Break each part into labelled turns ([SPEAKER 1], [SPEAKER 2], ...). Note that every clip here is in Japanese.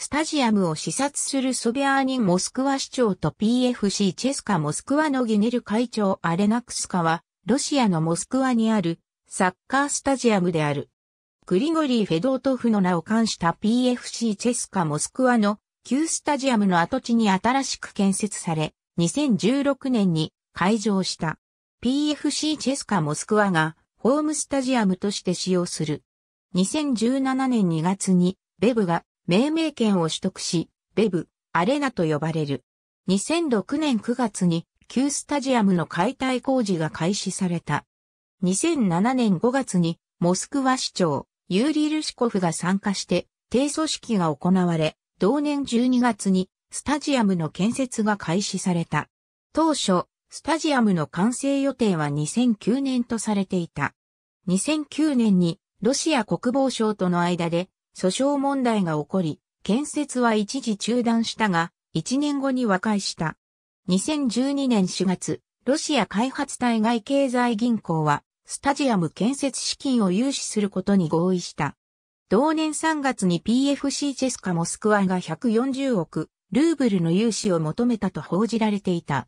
[SPEAKER 1] スタジアムを視察するソビアーニンモスクワ市長と PFC チェスカモスクワのギネル会長アレナクスカは、ロシアのモスクワにあるサッカースタジアムである。グリゴリー・フェドートフの名を冠した PFC チェスカモスクワの旧スタジアムの跡地に新しく建設され、2016年に開場した。PFC チェスカモスクワがホームスタジアムとして使用する。2017年2月にベブが命名権を取得し、ベブ、アレナと呼ばれる。2006年9月に旧スタジアムの解体工事が開始された。2007年5月にモスクワ市長、ユーリ・ルシコフが参加して、低組織が行われ、同年12月にスタジアムの建設が開始された。当初、スタジアムの完成予定は2009年とされていた。2009年にロシア国防省との間で訴訟問題が起こり、建設は一時中断したが、1年後に和解した。2012年4月、ロシア開発対外経済銀行は、スタジアム建設資金を融資することに合意した。同年3月に PFC チェスカモスクワが140億ルーブルの融資を求めたと報じられていた。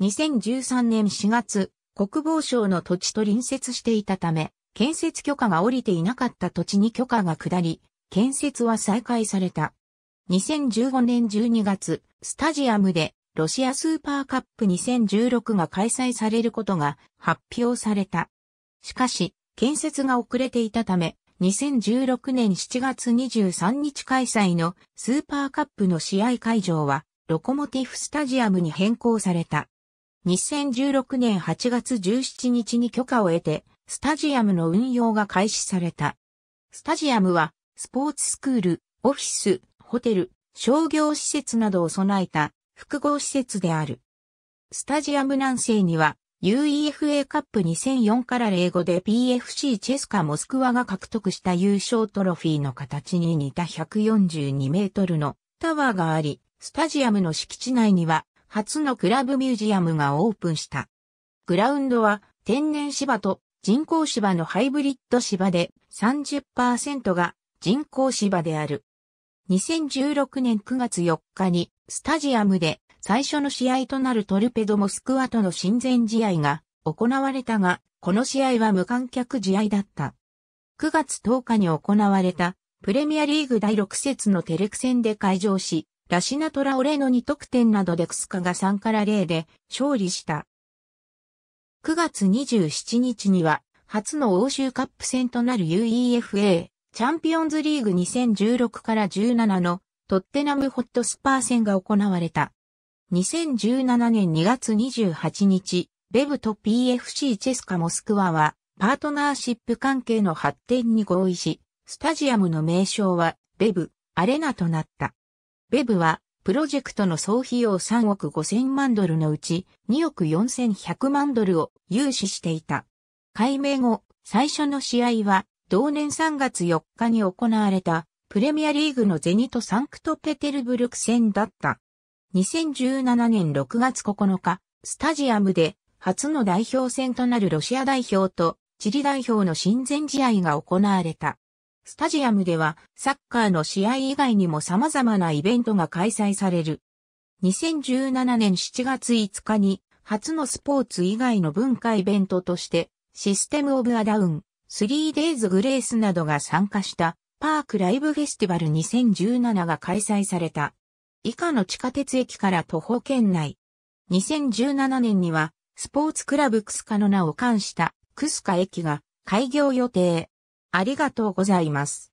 [SPEAKER 1] 2013年4月、国防省の土地と隣接していたため、建設許可が下りていなかった土地に許可が下り、建設は再開された。2015年12月、スタジアムでロシアスーパーカップ2016が開催されることが発表された。しかし、建設が遅れていたため、2016年7月23日開催のスーパーカップの試合会場はロコモティフスタジアムに変更された。2016年8月17日に許可を得て、スタジアムの運用が開始された。スタジアムはスポーツスクール、オフィス、ホテル、商業施設などを備えた複合施設である。スタジアム南西には UEFA カップ2004から0語で PFC チェスカモスクワが獲得した優勝トロフィーの形に似た142メートルのタワーがあり、スタジアムの敷地内には初のクラブミュージアムがオープンした。グラウンドは天然芝と人工芝のハイブリッド芝で30%が人工芝である。2016年9月4日にスタジアムで最初の試合となるトルペドモスクワとの親善試合が行われたが、この試合は無観客試合だった。9月10日に行われたプレミアリーグ第6節のテレク戦で会場し、ラシナトラオレの2得点などでクスカが3から0で勝利した。9月27日には初の欧州カップ戦となる UEFA チャンピオンズリーグ2016から17のトッテナムホットスパー戦が行われた。2017年2月28日、ベブと PFC チェスカモスクワはパートナーシップ関係の発展に合意し、スタジアムの名称はベブ、アレナとなった。ベブはプロジェクトの総費用3億5000万ドルのうち2億4100万ドルを融資していた。改名後、最初の試合は同年3月4日に行われたプレミアリーグのゼニト・サンクトペテルブルク戦だった。2017年6月9日、スタジアムで初の代表戦となるロシア代表とチリ代表の親善試合が行われた。スタジアムではサッカーの試合以外にも様々なイベントが開催される。2017年7月5日に初のスポーツ以外の文化イベントとしてシステムオブアダウンスリーデイズグレースなどが参加したパークライブフェスティバル2017が開催された。以下の地下鉄駅から徒歩圏内。2017年にはスポーツクラブクスカの名を冠したクスカ駅が開業予定。ありがとうございます。